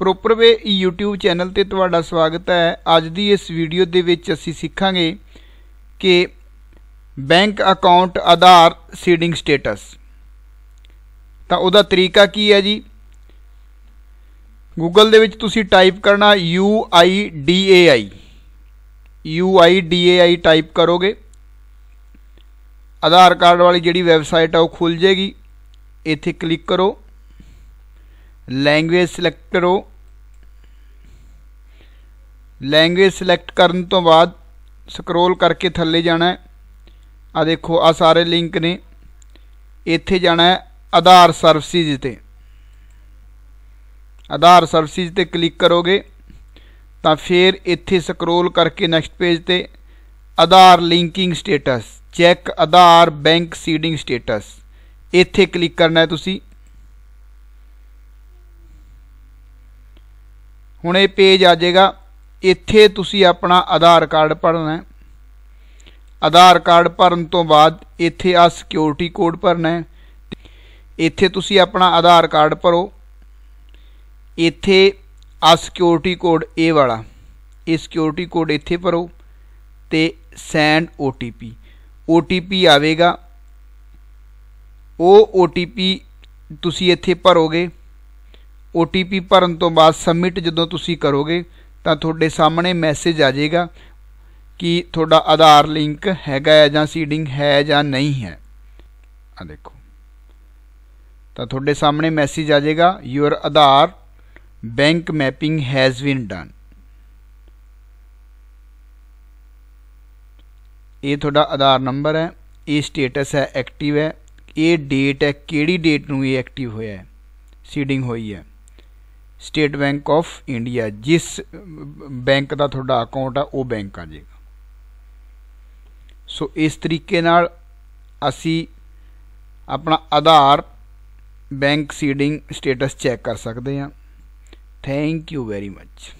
proper way YouTube channel ਤੇ ਤੁਹਾਡਾ ਸਵਾਗਤ ਹੈ ਅੱਜ ਦੀ ਇਸ ਵੀਡੀਓ ਦੇ ਵਿੱਚ ਅਸੀਂ ਸਿੱਖਾਂਗੇ ਕਿ bank account Aadhaar seeding status ਤਾਂ ਉਹਦਾ ਤਰੀਕਾ ਕੀ ਹੈ ਜੀ Google ਦੇ ਵਿੱਚ ਤੁਸੀਂ ਟਾਈਪ ਕਰਨਾ UIDAI UIDAI ਟਾਈਪ ਕਰੋਗੇ ਆਧਾਰ ਕਾਰਡ ਵਾਲੀ ਜਿਹੜੀ ਵੈਬਸਾਈਟ ਆ ਉਹ ਖੁੱਲ ਜੇਗੀ ਇੱਥੇ ਕਲਿੱਕ ਕਰੋ ਲੈਂਗੁਏਜ ਸਿਲੈਕਟ ਕਰੋ ਲੈਂਗੁਏਜ ਸਿਲੈਕਟ ਕਰਨ ਤੋਂ ਬਾਅਦ ਸਕਰੋਲ ਕਰਕੇ ਥੱਲੇ ਜਾਣਾ ਆ ਦੇਖੋ ਆ ਸਾਰੇ ਲਿੰਕ ਨੇ ਇੱਥੇ ਜਾਣਾ ਹੈ ਆਧਾਰ ਸਰਵਿਸਿਜ਼ ਤੇ ਆਧਾਰ ਸਰਵਿਸਿਜ਼ ਤੇ ਕਲਿੱਕ ਕਰੋਗੇ ਤਾਂ ਫਿਰ ਇੱਥੇ ਸਕਰੋਲ ਕਰਕੇ ਨੈਕਸਟ ਪੇਜ ਤੇ Aadhaar linking status check Aadhaar bank seeding status ਇੱਥੇ ਕਲਿੱਕ ਕਰਨਾ ਹੈ ਤੁਸੀਂ ਹੁਣ ਇਹ ਪੇਜ ਆ ਜਾਏਗਾ ਇੱਥੇ ਤੁਸੀਂ ਆਪਣਾ ਆਧਾਰ ਕਾਰਡ ਭਰਨਾ ਹੈ ਆਧਾਰ ਕਾਰਡ ਭਰਨ ਤੋਂ ਬਾਅਦ ਇੱਥੇ ਆ ਸਿਕਿਉਰਿਟੀ ਕੋਡ ਭਰਨਾ ਹੈ ਇੱਥੇ ਤੁਸੀਂ ਆਪਣਾ ਆਧਾਰ ਕਾਰਡ ਭਰੋ ਇੱਥੇ ਆ ਸਿਕਿਉਰਿਟੀ ਕੋਡ ਇਹ ਵਾਲਾ ਇਹ ਸਿਕਿਉਰਿਟੀ ਕੋਡ ਇੱਥੇ ਭਰੋ ਤੇ ਸੈਂਡ OTP OTP ਆਵੇਗਾ ਉਹ OTP ਤੁਸੀਂ ਇੱਥੇ ਭਰੋਗੇ OTP ਭਰਨ ਤੋਂ ਬਾਅਦ ਸਬਮਿਟ ਜਦੋਂ ਤੁਸੀਂ ਕਰੋਗੇ ਤਾਂ ਤੁਹਾਡੇ ਸਾਹਮਣੇ ਮੈਸੇਜ ਆ ਜਾਏਗਾ ਕਿ ਤੁਹਾਡਾ ਆਧਾਰ ਲਿੰਕ ਹੈਗਾ ਹੈ ਜਾਂ ਸੀਡਿੰਗ ਹੈ ਜਾਂ ਨਹੀਂ ਹੈ ਆ ਦੇਖੋ ਤਾਂ ਤੁਹਾਡੇ ਸਾਹਮਣੇ ਮੈਸੇਜ ਆ ਜਾਏਗਾ your Aadhaar bank mapping has been done ਇਹ ਤੁਹਾਡਾ ਆਧਾਰ ਨੰਬਰ ਹੈ ਇਹ ਸਟੇਟਸ ਹੈ ਐਕਟਿਵ ਹੈ ਇਹ ਡੇਟ ਹੈ ਕਿਹੜੀ ਡੇਟ ਨੂੰ ਇਹ ਐਕਟਿਵ ਹੋਇਆ ਹੈ ਸੀਡਿੰਗ ਹੋਈ ਹੈ ਸਟੇਟ ਬੈਂਕ ਆਫ ਇੰਡੀਆ ਜਿਸ ਬੈਂਕ ਦਾ ਤੁਹਾਡਾ ਅਕਾਊਂਟ ਆ ਉਹ ਬੈਂਕ ਆ ਜਾਏਗਾ ਸੋ ਇਸ ਤਰੀਕੇ ਨਾਲ ਅਸੀਂ ਆਪਣਾ Aadhaar bank seeding status check ਕਰ ਸਕਦੇ ਹਾਂ ਥੈਂਕ ਯੂ ਵੈਰੀ ਮੱਚ